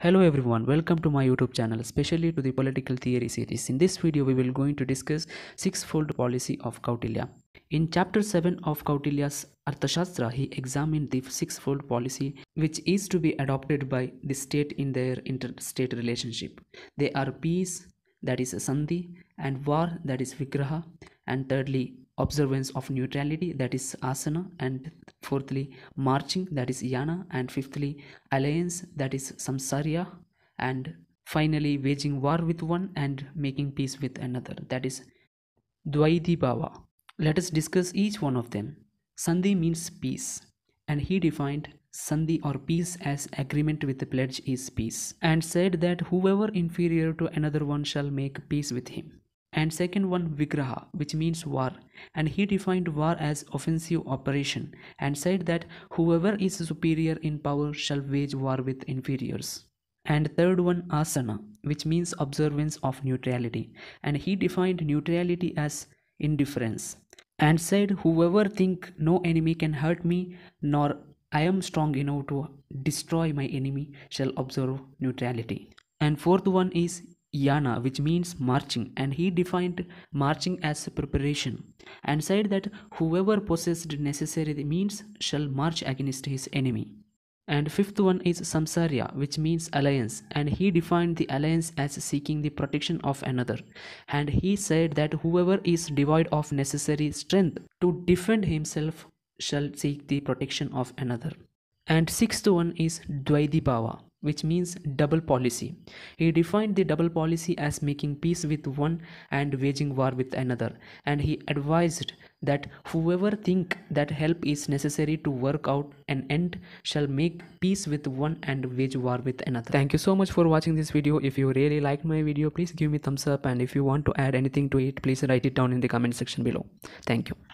Hello everyone, welcome to my YouTube channel, especially to the political theory series. In this video, we will going to discuss sixfold policy of Kautilya. In chapter 7 of Kautilya's Arthashastra, he examined the sixfold policy which is to be adopted by the state in their interstate relationship. They are peace, that is sandhi, and war, that is vigraha, and thirdly observance of neutrality that is asana and fourthly marching that is yana and fifthly alliance that is samsarya and finally waging war with one and making peace with another that is dwaidi bhava let us discuss each one of them sandhi means peace and he defined sandhi or peace as agreement with the pledge is peace and said that whoever inferior to another one shall make peace with him and second one vigraha which means war and he defined war as offensive operation and said that whoever is superior in power shall wage war with inferiors and third one asana which means observance of neutrality and he defined neutrality as indifference and said whoever think no enemy can hurt me nor i am strong enough to destroy my enemy shall observe neutrality and fourth one is Yana, which means marching, and he defined marching as preparation and said that whoever possessed necessary means shall march against his enemy. And fifth one is Samsarya, which means alliance, and he defined the alliance as seeking the protection of another. And he said that whoever is devoid of necessary strength to defend himself shall seek the protection of another. And sixth one is Dvaidibhava, which means double policy. He defined the double policy as making peace with one and waging war with another, and he advised that whoever think that help is necessary to work out an end shall make peace with one and wage war with another. Thank you so much for watching this video. If you really liked my video, please give me thumbs up and if you want to add anything to it, please write it down in the comment section below. Thank you.